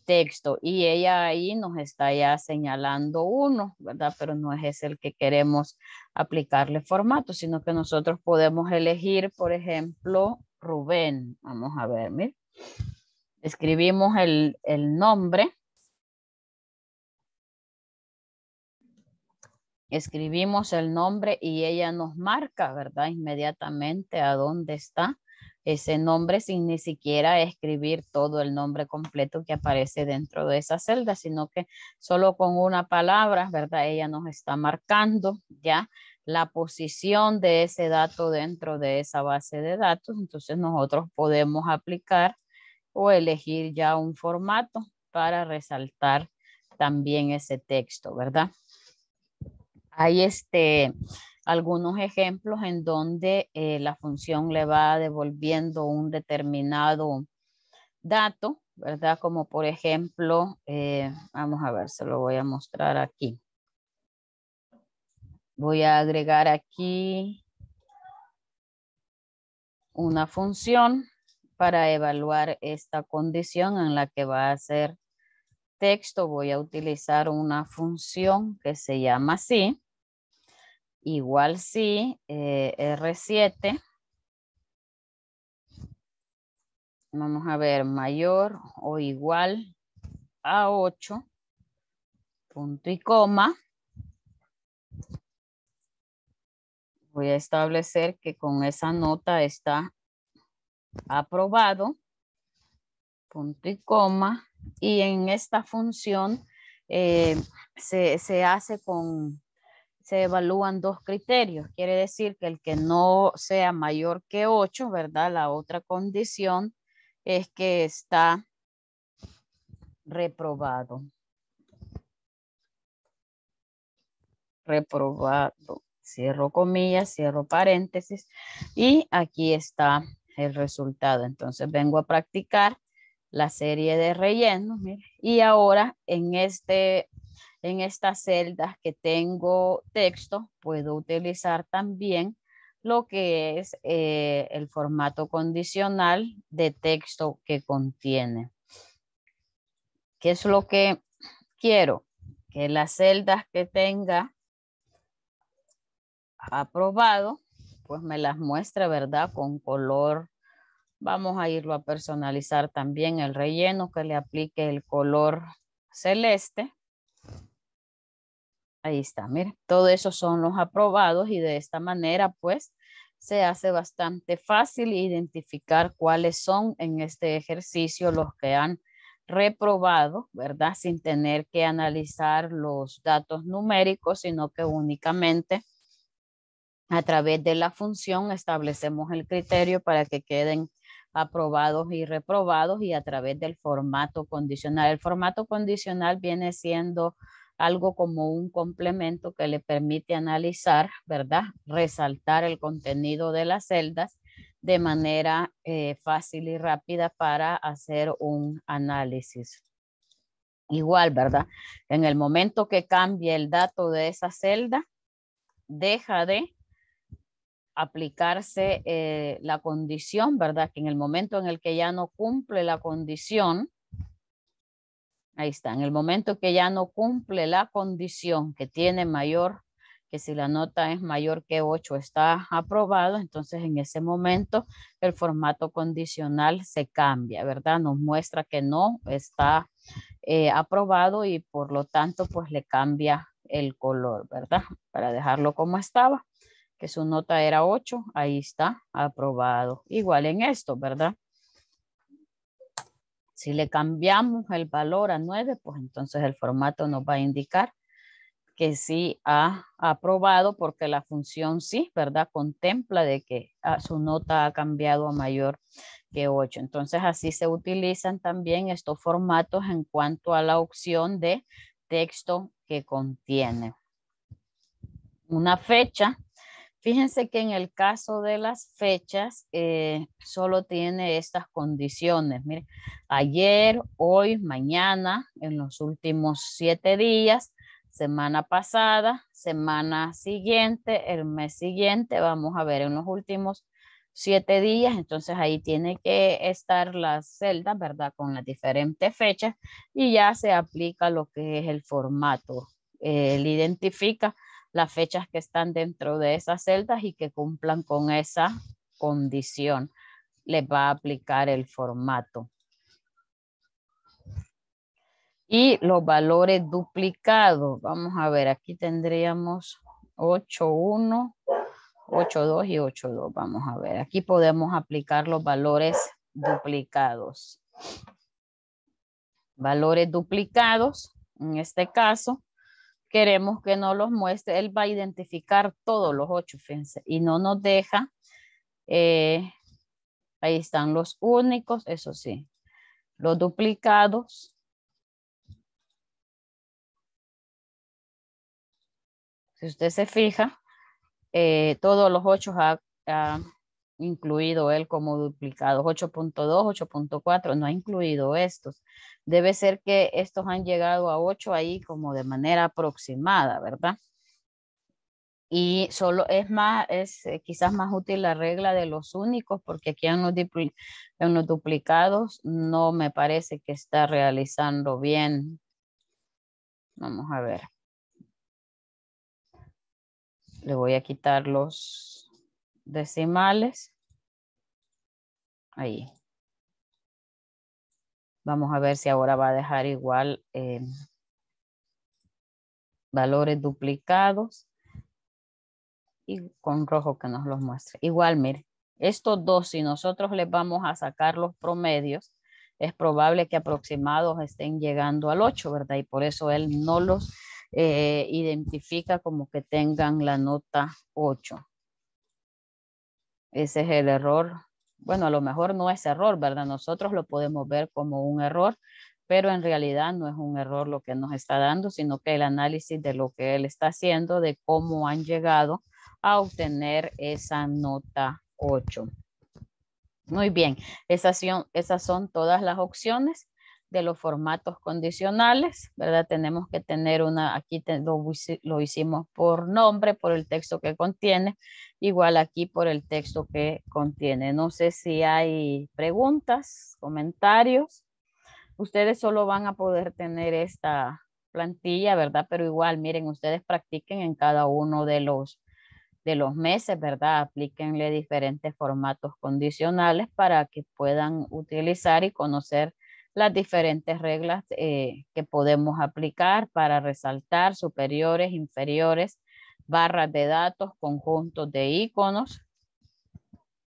[SPEAKER 1] texto y ella ahí nos está ya señalando uno, ¿verdad? Pero no es el que queremos aplicarle formato, sino que nosotros podemos elegir, por ejemplo, Rubén. Vamos a ver, Escribimos el, el nombre. escribimos el nombre y ella nos marca, ¿verdad? Inmediatamente a dónde está ese nombre sin ni siquiera escribir todo el nombre completo que aparece dentro de esa celda, sino que solo con una palabra, ¿verdad? Ella nos está marcando ya la posición de ese dato dentro de esa base de datos, entonces nosotros podemos aplicar o elegir ya un formato para resaltar también ese texto, ¿verdad? Hay este, algunos ejemplos en donde eh, la función le va devolviendo un determinado dato, ¿verdad? Como por ejemplo, eh, vamos a ver, se lo voy a mostrar aquí. Voy a agregar aquí una función para evaluar esta condición en la que va a ser texto. Voy a utilizar una función que se llama si, igual eh, si, R7. Vamos a ver, mayor o igual a 8, punto y coma. Voy a establecer que con esa nota está aprobado, punto y coma, y en esta función eh, se, se hace con, se evalúan dos criterios. Quiere decir que el que no sea mayor que 8, ¿verdad? La otra condición es que está reprobado.
[SPEAKER 2] Reprobado cierro
[SPEAKER 1] comillas, cierro paréntesis y aquí está el resultado. Entonces vengo a practicar la serie de rellenos y ahora en, este, en estas celdas que tengo texto puedo utilizar también lo que es eh, el formato condicional de texto que contiene. ¿Qué es lo que quiero? Que las celdas que tenga aprobado pues me las muestra, ¿verdad? Con color. Vamos a irlo a personalizar también el relleno, que le aplique el color celeste. Ahí está, mire. todo eso son los aprobados y de esta manera, pues, se hace bastante fácil identificar cuáles son en este ejercicio los que han reprobado, ¿verdad? Sin tener que analizar los datos numéricos, sino que únicamente a través de la función establecemos el criterio para que queden aprobados y reprobados y a través del formato condicional. El formato condicional viene siendo algo como un complemento que le permite analizar, ¿verdad? Resaltar el contenido de las celdas de manera eh, fácil y rápida para hacer un análisis. Igual, ¿verdad? En el momento que cambie el dato de esa celda, deja de aplicarse eh, la condición, ¿verdad? Que en el momento en el que ya no cumple la condición, ahí está, en el momento que ya no cumple la condición que tiene mayor, que si la nota es mayor que 8 está aprobado, entonces en ese momento el formato condicional se cambia, ¿verdad? Nos muestra que no está eh, aprobado y por lo tanto pues le cambia el color, ¿verdad? Para dejarlo como estaba que su nota era 8, ahí está, aprobado. Igual en esto, ¿verdad? Si le cambiamos el valor a 9, pues entonces el formato nos va a indicar que sí ha aprobado porque la función sí, ¿verdad? Contempla de que ah, su nota ha cambiado a mayor que 8. Entonces así se utilizan también estos formatos en cuanto a la opción de texto que contiene. Una fecha Fíjense que en el caso de las fechas, eh, solo tiene estas condiciones. Miren, ayer, hoy, mañana, en los últimos siete días, semana pasada, semana siguiente, el mes siguiente, vamos a ver en los últimos siete días, entonces ahí tiene que estar la celda, ¿verdad? Con las diferentes fechas y ya se aplica lo que es el formato. Él identifica las fechas que están dentro de esas celdas y que cumplan con esa condición. Les va a aplicar el formato. Y los valores duplicados. Vamos a ver, aquí tendríamos 8.1, 8.2 y 8.2. Vamos a ver, aquí podemos aplicar los valores duplicados. Valores duplicados, en este caso, queremos que no los muestre, él va a identificar todos los ocho, fíjense, y no nos deja, eh, ahí están los únicos,
[SPEAKER 2] eso sí, los duplicados, si usted se fija,
[SPEAKER 1] eh, todos los ocho incluido él como duplicados, 8.2, 8.4, no ha incluido estos. Debe ser que estos han llegado a 8 ahí como de manera aproximada, ¿verdad? Y solo es más, es eh, quizás más útil la regla de los únicos, porque aquí en los, los duplicados no me parece que está realizando bien.
[SPEAKER 2] Vamos a ver. Le voy a quitar los decimales. Ahí.
[SPEAKER 1] Vamos a ver si ahora va a dejar igual eh, valores duplicados. Y con rojo que nos los muestre. Igual, mire, estos dos, si nosotros les vamos a sacar los promedios, es probable que aproximados estén llegando al 8, ¿verdad? Y por eso él no los eh, identifica como que tengan la nota 8. Ese es el error. Bueno, a lo mejor no es error, ¿verdad? Nosotros lo podemos ver como un error, pero en realidad no es un error lo que nos está dando, sino que el análisis de lo que él está haciendo, de cómo han llegado a obtener esa nota 8. Muy bien, esas son, esas son todas las opciones de los formatos condicionales, ¿verdad? Tenemos que tener una, aquí lo, hicimos por nombre, por el texto que contiene, igual aquí por el texto que contiene. No sé si hay preguntas, comentarios. Ustedes solo van a poder tener esta plantilla, ¿verdad? Pero igual, miren, ustedes practiquen en cada uno de los de los meses, ¿verdad? Aplíquenle diferentes formatos condicionales para que puedan utilizar y conocer las diferentes reglas eh, que podemos aplicar para resaltar superiores, inferiores, barras de datos, conjuntos de iconos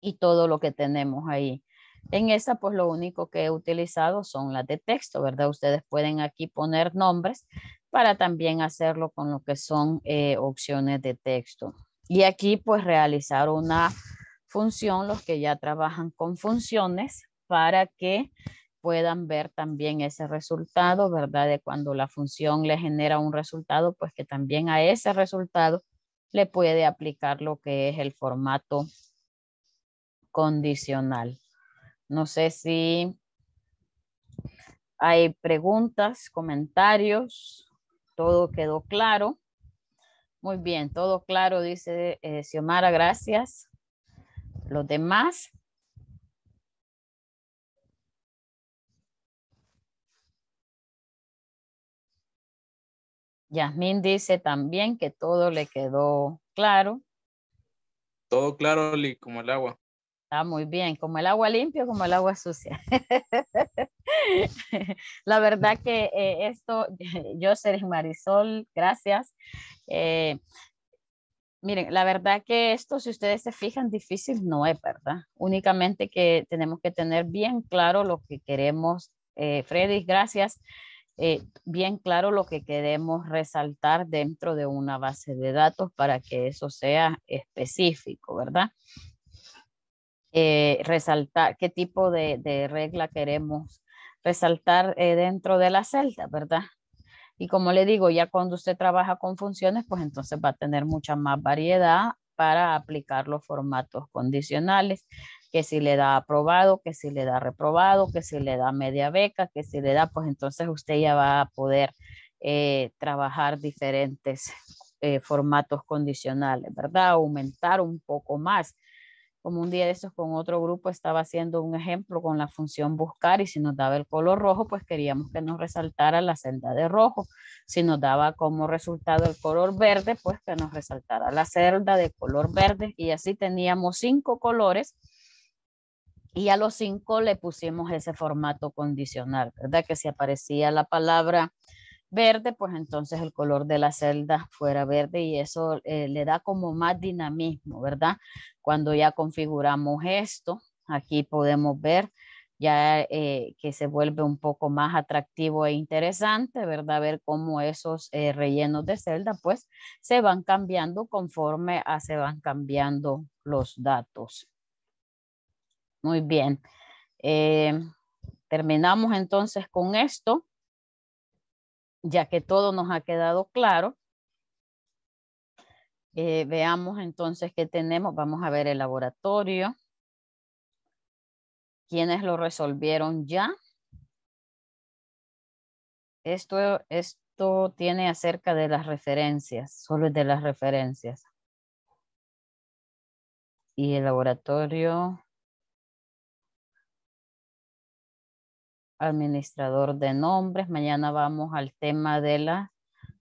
[SPEAKER 1] y todo lo que tenemos ahí. En esa pues lo único que he utilizado son las de texto, ¿verdad? Ustedes pueden aquí poner nombres para también hacerlo con lo que son eh, opciones de texto. Y aquí, pues realizar una función, los que ya trabajan con funciones, para que puedan ver también ese resultado, ¿verdad? De cuando la función le genera un resultado, pues que también a ese resultado le puede aplicar lo que es el formato condicional. No sé si hay preguntas, comentarios, todo quedó claro. Muy bien, todo claro, dice eh, Xiomara,
[SPEAKER 2] gracias. Los demás, Yasmín dice también que todo le quedó claro.
[SPEAKER 3] Todo claro, como el agua.
[SPEAKER 1] Está muy bien, como el agua limpia, como el agua sucia. la verdad que eh, esto, yo seré Marisol, gracias. Eh, miren, la verdad que esto, si ustedes se fijan, difícil no es, ¿verdad? Únicamente que tenemos que tener bien claro lo que queremos. Eh, Freddy, gracias. Eh, bien claro lo que queremos resaltar dentro de una base de datos para que eso sea específico, ¿verdad? Eh, resaltar qué tipo de, regla queremos resaltar eh, dentro de la celda, ¿verdad? Y como le digo, ya cuando usted trabaja con funciones, pues entonces va a tener mucha más variedad para aplicar los formatos condicionales que si le da aprobado, que si le da reprobado, que si le da media beca, que si le da, pues entonces usted ya va a poder eh, trabajar diferentes eh, formatos condicionales, ¿verdad? Aumentar un poco más. Como un día de estos con otro grupo estaba haciendo un ejemplo con la función buscar y si nos daba el color rojo, pues queríamos que nos resaltara la celda de rojo. Si nos daba como resultado el color verde, pues que nos resaltara la celda de color verde. Y así teníamos cinco colores y a los cinco le pusimos ese formato condicional, ¿verdad? Que si aparecía la palabra verde, pues entonces el color de la celda fuera verde y eso eh, le da como más dinamismo, ¿verdad? Cuando ya configuramos esto, aquí podemos ver ya eh, que se vuelve un poco más atractivo e interesante, ¿verdad? Ver cómo esos eh, rellenos de celda, pues, se van cambiando conforme a se van cambiando los datos. Muy bien. Eh, terminamos entonces con esto, ya que todo nos ha quedado claro. Eh, veamos entonces qué
[SPEAKER 2] tenemos. Vamos a ver el laboratorio. ¿Quiénes lo resolvieron ya? Esto, esto tiene acerca de las referencias, solo es de las referencias. Y el laboratorio administrador de nombres. Mañana vamos al tema de la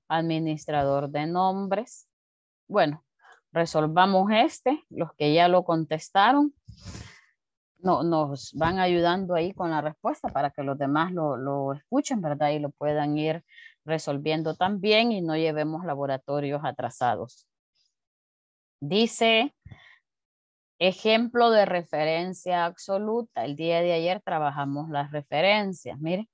[SPEAKER 1] administrador de nombres. Bueno, resolvamos este. Los que ya lo contestaron no, nos van ayudando ahí con la respuesta para que los demás lo, lo escuchen, ¿verdad? Y lo puedan ir resolviendo también y no llevemos laboratorios atrasados. Dice Ejemplo de referencia absoluta. El día de ayer trabajamos las referencias. mire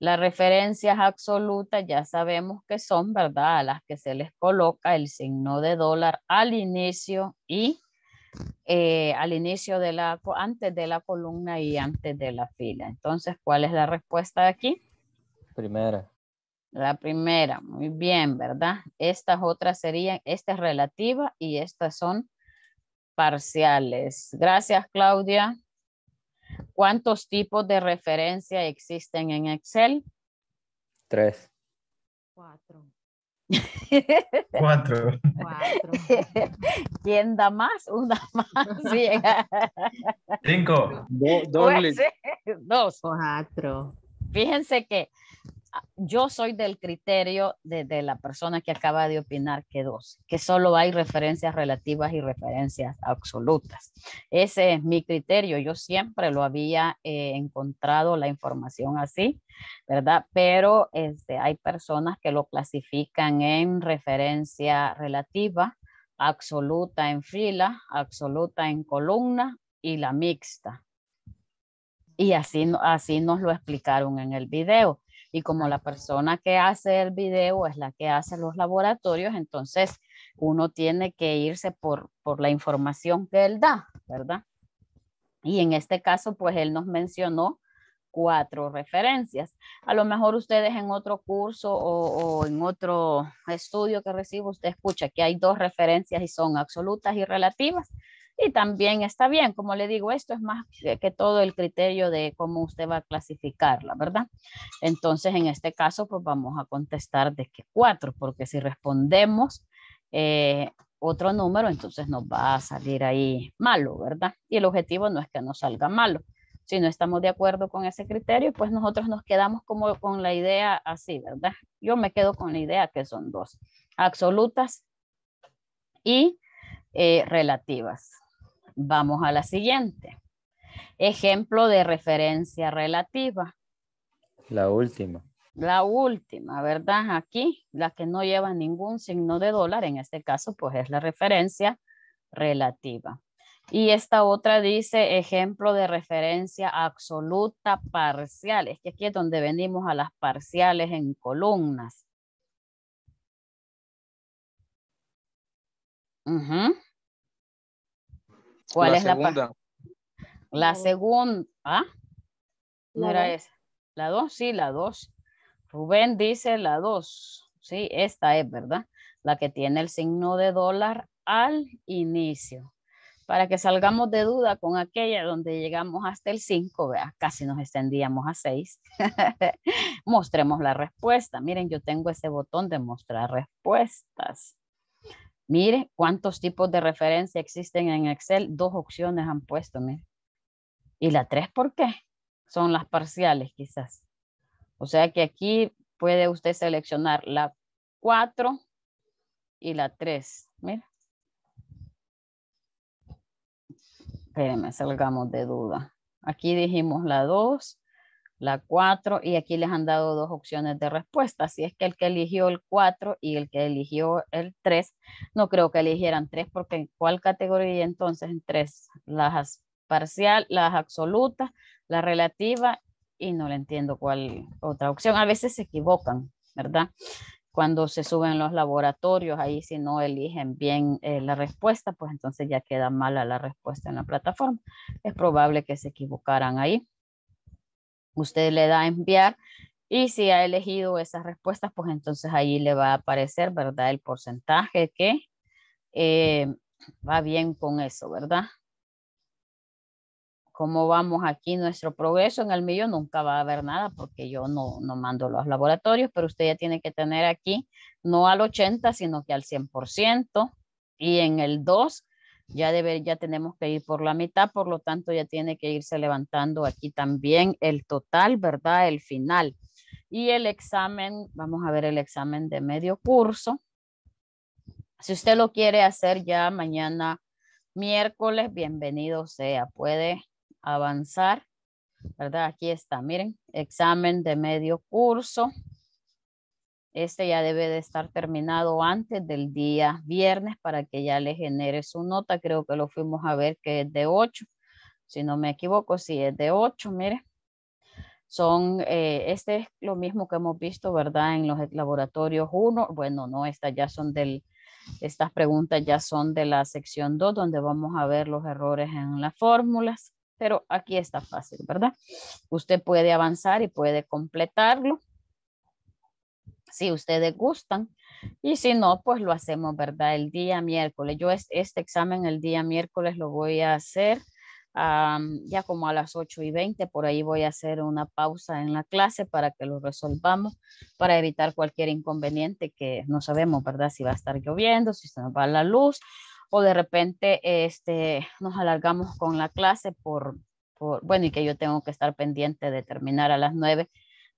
[SPEAKER 1] las referencias absolutas ya sabemos que son, ¿verdad? A las que se les coloca el signo de dólar al inicio y eh, al inicio de la, antes de la columna y antes de la fila. Entonces, ¿cuál es la respuesta de aquí? Primera. La primera, muy bien, ¿verdad? Estas otras serían, esta es relativa y estas son parciales. Gracias, Claudia. ¿Cuántos tipos de referencia existen en Excel?
[SPEAKER 3] Tres. Cuatro.
[SPEAKER 1] Cuatro. ¿Quién da más? Una más.
[SPEAKER 3] Cinco. dos. Cuatro.
[SPEAKER 1] Fíjense que yo soy del criterio de, la persona que acaba de opinar que dos, que solo hay referencias relativas y referencias absolutas. Ese es mi criterio. Yo siempre lo había eh, encontrado la información así, ¿verdad? Pero este, hay personas que lo clasifican en referencia relativa, absoluta en fila, absoluta en columna y la mixta. Y así, así nos lo explicaron en el video. Y como la persona que hace el video es la que hace los laboratorios, entonces uno tiene que irse por, la información que él da, ¿verdad? Y en este caso, pues él nos mencionó cuatro referencias. A lo mejor ustedes en otro curso o, o, en otro estudio que recibo, usted escucha que hay dos referencias y son absolutas y relativas también está bien, como le digo, esto es más que, todo el criterio de cómo usted va a clasificarla, ¿verdad? Entonces, en este caso, pues vamos a contestar de que cuatro, porque si respondemos eh, otro número, entonces nos va a salir ahí malo, ¿verdad? Y el objetivo no es que nos salga malo. Si no estamos de acuerdo con ese criterio, pues nosotros nos quedamos como con la idea así, ¿verdad? Yo me quedo con la idea que son dos, absolutas y eh, relativas. Vamos a la siguiente. Ejemplo de referencia relativa.
[SPEAKER 3] La última.
[SPEAKER 1] La última, ¿verdad? Aquí, la que no lleva ningún signo de dólar, en este caso, pues es la referencia relativa. Y esta otra dice ejemplo de referencia absoluta
[SPEAKER 2] parcial. Es que aquí es donde venimos a las parciales en columnas. ¿Cuál la segunda. la segunda. ¿Ah? No, era
[SPEAKER 1] esa. La dos, sí, la dos. Rubén dice la dos. Sí, esta es, ¿verdad? La que tiene el signo de dólar al inicio. Para que salgamos de duda con aquella donde llegamos hasta el 5, vea, casi nos extendíamos a seis. Mostremos la respuesta. Miren, yo tengo ese botón de mostrar respuestas. Mire cuántos tipos de referencia existen en Excel. Dos opciones han puesto, mire. Y la tres, ¿por qué? Son las parciales, quizás. O sea que aquí puede usted seleccionar la 4 y la 3. Mire. Espérenme, salgamos de duda. Aquí dijimos la 2 la 4 y aquí les han dado dos opciones de respuesta. Si es que el que eligió el 4 y el que eligió el 3, no creo que eligieran 3 porque en cuál categoría entonces en 3 las parcial, las absolutas, la relativa y no le entiendo cuál otra opción. A veces se equivocan, ¿verdad? Cuando se suben los laboratorios, ahí si no eligen bien eh, la respuesta, pues entonces ya queda mala la respuesta en la plataforma. Es probable que se equivocaran ahí usted le da a enviar y si ha elegido esas respuestas, pues entonces ahí le va a aparecer, ¿verdad? El porcentaje que eh, va bien con eso, ¿verdad? Cómo vamos aquí, nuestro progreso en el mío nunca va a haber nada porque yo no, no mando los laboratorios, pero usted ya tiene que tener aquí no al 80, sino que al 100%. Y en el 2 ya, tenemos que ir por la mitad, por lo tanto ya tiene que irse levantando aquí también el total, ¿verdad? El final. Y el examen, vamos a ver el examen de medio curso. Si usted lo quiere hacer ya mañana miércoles, bienvenido sea, puede avanzar, ¿verdad? Aquí está, miren, examen de medio curso. Este ya debe de estar terminado antes del día viernes para que ya le genere su nota. Creo que lo fuimos a ver que es de 8. Si no me equivoco, si es de 8, mire. Son, eh, este es lo mismo que hemos visto, ¿verdad? En los laboratorios 1. Bueno, no, estas ya son del, estas preguntas ya son de la sección 2, donde vamos a ver los errores en las fórmulas. Pero aquí está fácil, ¿verdad? Usted puede avanzar y puede completarlo si ustedes gustan. Y si no, pues lo hacemos, ¿verdad? El día miércoles. Yo este examen el día miércoles lo voy a hacer ya como a las 8 y 20. Por ahí voy a hacer una pausa en la clase para que lo resolvamos, para evitar cualquier inconveniente que no sabemos, ¿verdad? Si va a estar lloviendo, si se nos va la luz o de repente este, nos alargamos con la clase por, por, bueno, y que yo tengo que estar pendiente de terminar a las 9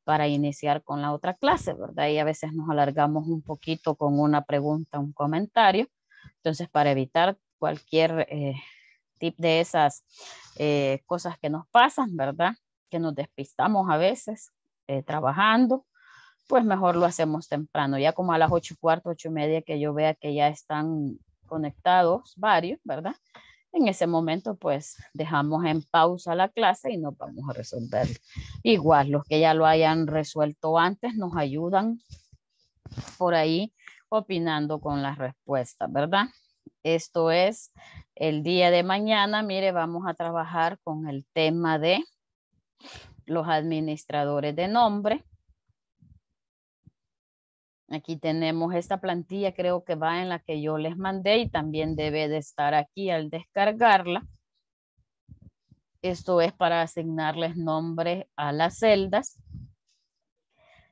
[SPEAKER 1] para iniciar con la otra clase, ¿verdad? Y a veces nos alargamos un poquito con una pregunta, un comentario. Entonces, para evitar cualquier eh, tip de esas eh, cosas que nos pasan, ¿verdad? Que nos despistamos a veces eh, trabajando, pues mejor lo hacemos temprano, ya como a las ocho y cuarto, ocho y media, que yo vea que ya están conectados varios, ¿verdad? en ese momento pues dejamos en pausa la clase y nos vamos a resolver. Igual, los que ya lo hayan resuelto antes nos ayudan por ahí opinando con las respuestas, ¿verdad? Esto es el día de mañana. Mire, vamos a trabajar con el tema de los administradores de nombre Aquí tenemos esta plantilla, creo que va en la que yo les mandé y también debe de estar aquí al descargarla. Esto es para asignarles nombre a las celdas.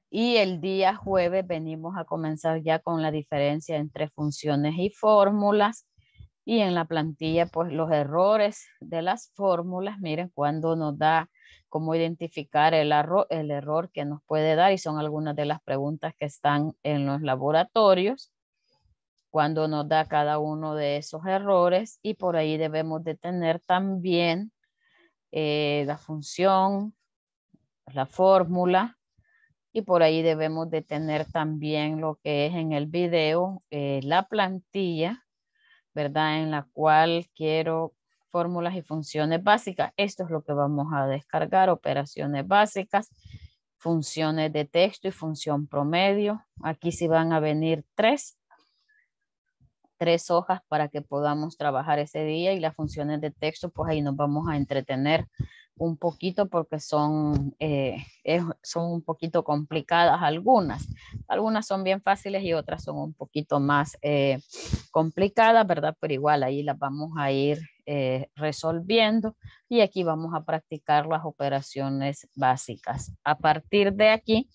[SPEAKER 1] Y el día jueves venimos a comenzar ya con la diferencia entre funciones y fórmulas. Y en la plantilla, pues los errores de las fórmulas, miren, cuando nos da cómo identificar el, el error que nos puede dar y son algunas de las preguntas que están en los laboratorios cuando nos da cada uno de esos errores y por ahí debemos de tener también eh, la función, la fórmula y por ahí debemos de tener también lo que es en el video, eh, la plantilla, ¿verdad? En la cual quiero fórmulas y funciones básicas. Esto es lo que vamos a descargar, operaciones básicas, funciones de texto y función promedio. Aquí sí van a venir tres tres hojas para que podamos trabajar ese día y las funciones de texto, pues ahí nos vamos a entretener un poquito porque son, eh, son un poquito complicadas algunas. Algunas son bien fáciles y otras son un poquito más eh, complicadas, ¿verdad? Pero igual ahí las vamos a ir eh, resolviendo y aquí vamos a practicar las operaciones básicas. A partir de aquí,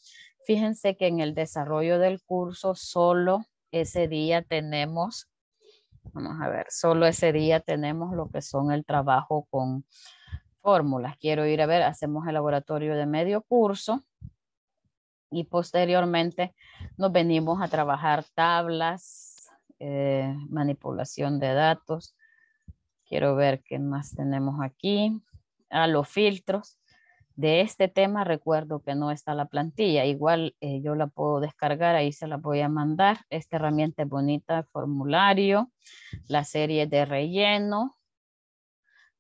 [SPEAKER 1] fíjense que en el desarrollo del curso solo ese día tenemos, vamos a ver, solo ese día tenemos lo que son el trabajo con fórmulas. Quiero ir a ver, hacemos el laboratorio de medio curso y posteriormente nos venimos a trabajar tablas, eh, manipulación de datos. Quiero ver qué más tenemos aquí. A ah, los filtros. De este tema recuerdo que no está la plantilla, igual eh, yo la puedo descargar, ahí se la voy a mandar. Esta herramienta es bonita, formulario, la serie de relleno,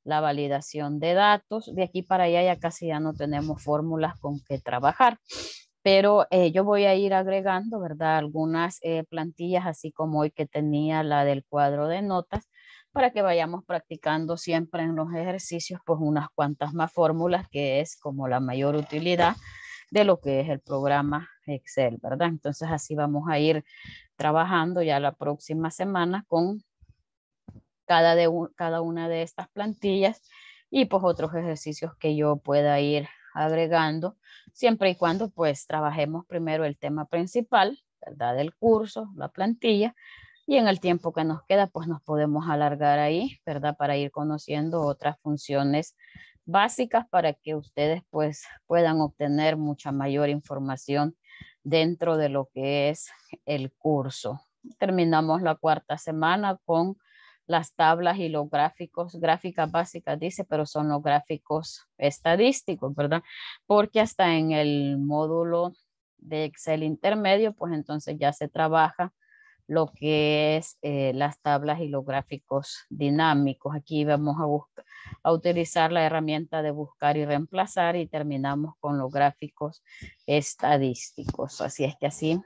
[SPEAKER 1] la validación de datos. De aquí para allá ya casi ya no tenemos fórmulas con que trabajar, pero eh, yo voy a ir agregando, ¿verdad? Algunas eh, plantillas, así como hoy que tenía la del cuadro de notas, para que vayamos practicando siempre en los ejercicios, pues unas cuantas más fórmulas, que es como la mayor utilidad de lo que es el programa Excel, ¿verdad? Entonces así vamos a ir trabajando ya la próxima semana con cada, de cada una de estas plantillas y pues otros ejercicios que yo pueda ir agregando, siempre y cuando pues trabajemos primero el tema principal, ¿verdad? Del curso, la plantilla, y en el tiempo que nos queda, pues nos podemos alargar ahí, ¿verdad? Para ir conociendo otras funciones básicas para que ustedes pues puedan obtener mucha mayor información dentro de lo que es el curso. Terminamos la cuarta semana con las tablas y los gráficos, gráficas básicas dice, pero son los gráficos estadísticos, ¿verdad? Porque hasta en el módulo de Excel intermedio, pues entonces ya se trabaja lo que es eh, las tablas y los gráficos dinámicos. Aquí vamos a, a utilizar la herramienta de buscar y reemplazar y terminamos con los gráficos estadísticos. Así es que así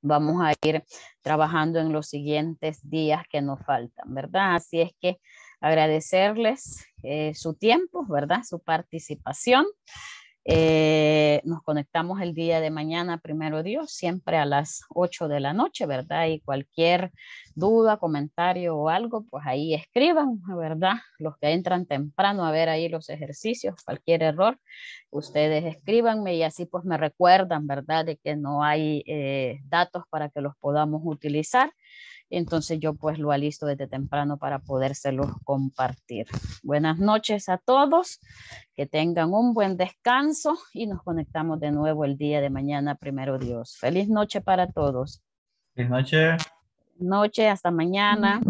[SPEAKER 1] vamos a ir trabajando en los siguientes días que nos faltan, ¿verdad? Así es que agradecerles eh, su tiempo, ¿verdad? Su participación. Eh, nos conectamos el día de mañana, primero Dios, siempre a las 8 de la noche, ¿verdad? Y cualquier duda, comentario o algo, pues ahí escriban, ¿verdad? Los que entran temprano a ver ahí los ejercicios, cualquier error, ustedes escribanme y así pues me recuerdan, ¿verdad? De que no hay eh, datos para que los podamos utilizar. Entonces yo pues lo alisto desde temprano para podérselos compartir. Buenas noches a todos, que tengan un buen descanso y nos conectamos de nuevo el día de mañana, primero Dios. Feliz noche para
[SPEAKER 2] todos.
[SPEAKER 3] Feliz noche.
[SPEAKER 2] Noche, hasta mañana.